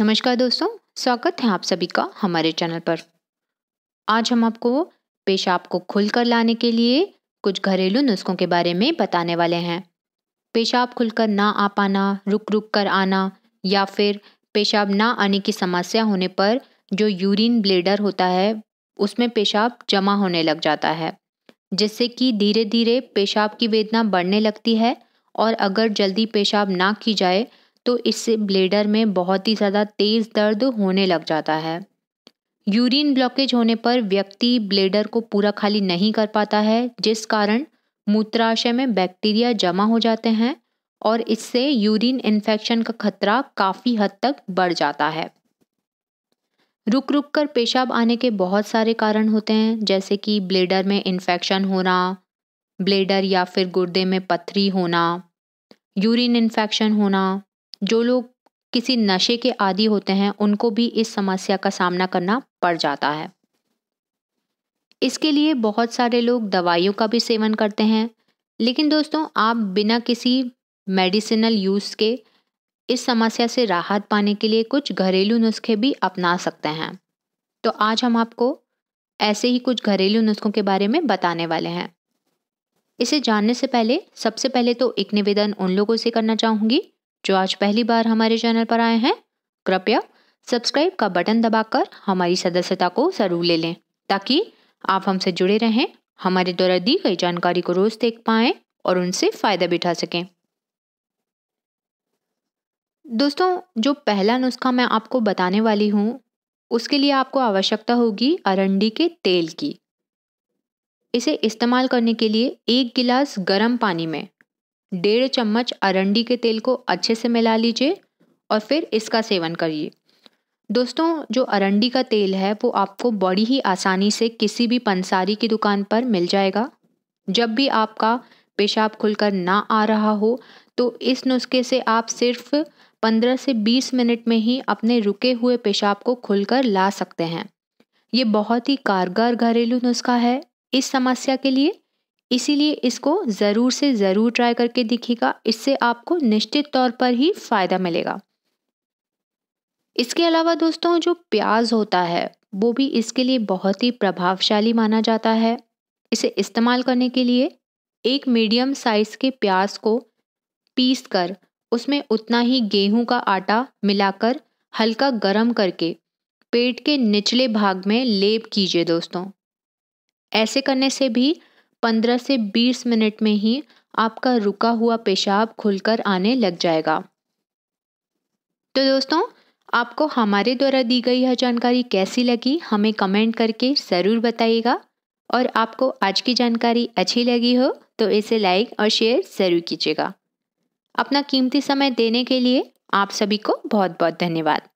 नमस्कार दोस्तों स्वागत है आप सभी का हमारे चैनल पर आज हम आपको पेशाब को खुलकर लाने के लिए कुछ घरेलू नुस्खों के बारे में बताने वाले हैं पेशाब खुलकर ना आ पाना रुक रुक कर आना या फिर पेशाब ना आने की समस्या होने पर जो यूरिन ब्लेडर होता है उसमें पेशाब जमा होने लग जाता है जिससे कि धीरे धीरे पेशाब की वेदना बढ़ने लगती है और अगर जल्दी पेशाब ना की जाए तो इससे ब्लेडर में बहुत ही ज़्यादा तेज़ दर्द होने लग जाता है यूरिन ब्लॉकेज होने पर व्यक्ति ब्लेडर को पूरा खाली नहीं कर पाता है जिस कारण मूत्राशय में बैक्टीरिया जमा हो जाते हैं और इससे यूरिन इन्फेक्शन का खतरा काफ़ी हद तक बढ़ जाता है रुक रुक कर पेशाब आने के बहुत सारे कारण होते हैं जैसे कि ब्लेडर में इन्फेक्शन होना ब्लेडर या फिर गुर्दे में पथरी होना यूरिन इन्फेक्शन होना जो लोग किसी नशे के आदि होते हैं उनको भी इस समस्या का सामना करना पड़ जाता है इसके लिए बहुत सारे लोग दवाइयों का भी सेवन करते हैं लेकिन दोस्तों आप बिना किसी मेडिसिनल यूज़ के इस समस्या से राहत पाने के लिए कुछ घरेलू नुस्खे भी अपना सकते हैं तो आज हम आपको ऐसे ही कुछ घरेलू नुस्खों के बारे में बताने वाले हैं इसे जानने से पहले सबसे पहले तो एक निवेदन उन लोगों से करना चाहूँगी जो आज पहली बार हमारे चैनल पर आए हैं कृपया सब्सक्राइब का बटन दबाकर हमारी सदस्यता को जरूर ले लें ताकि आप हमसे जुड़े रहें हमारे द्वारा दी गई जानकारी को रोज देख पाए और उनसे फ़ायदा बिठा सकें दोस्तों जो पहला नुस्खा मैं आपको बताने वाली हूँ उसके लिए आपको आवश्यकता होगी अरंडी के तेल की इसे इस्तेमाल करने के लिए एक गिलास गर्म पानी में डेढ़ चम्मच अरंडी के तेल को अच्छे से मिला लीजिए और फिर इसका सेवन करिए दोस्तों जो अरंडी का तेल है वो आपको बड़ी ही आसानी से किसी भी पंसारी की दुकान पर मिल जाएगा जब भी आपका पेशाब खुलकर ना आ रहा हो तो इस नुस्खे से आप सिर्फ 15 से 20 मिनट में ही अपने रुके हुए पेशाब को खुलकर ला सकते हैं ये बहुत ही कारगर घरेलू नुस्खा है इस समस्या के लिए इसीलिए इसको ज़रूर से ज़रूर ट्राई करके देखिएगा इससे आपको निश्चित तौर पर ही फ़ायदा मिलेगा इसके अलावा दोस्तों जो प्याज होता है वो भी इसके लिए बहुत ही प्रभावशाली माना जाता है इसे इस्तेमाल करने के लिए एक मीडियम साइज़ के प्याज को पीस कर उसमें उतना ही गेहूं का आटा मिलाकर हल्का गरम करके पेट के निचले भाग में लेप कीजिए दोस्तों ऐसे करने से भी पंद्रह से बीस मिनट में ही आपका रुका हुआ पेशाब खुलकर आने लग जाएगा तो दोस्तों आपको हमारे द्वारा दी गई यह जानकारी कैसी लगी हमें कमेंट करके ज़रूर बताइएगा और आपको आज की जानकारी अच्छी लगी हो तो इसे लाइक और शेयर ज़रूर कीजिएगा अपना कीमती समय देने के लिए आप सभी को बहुत बहुत धन्यवाद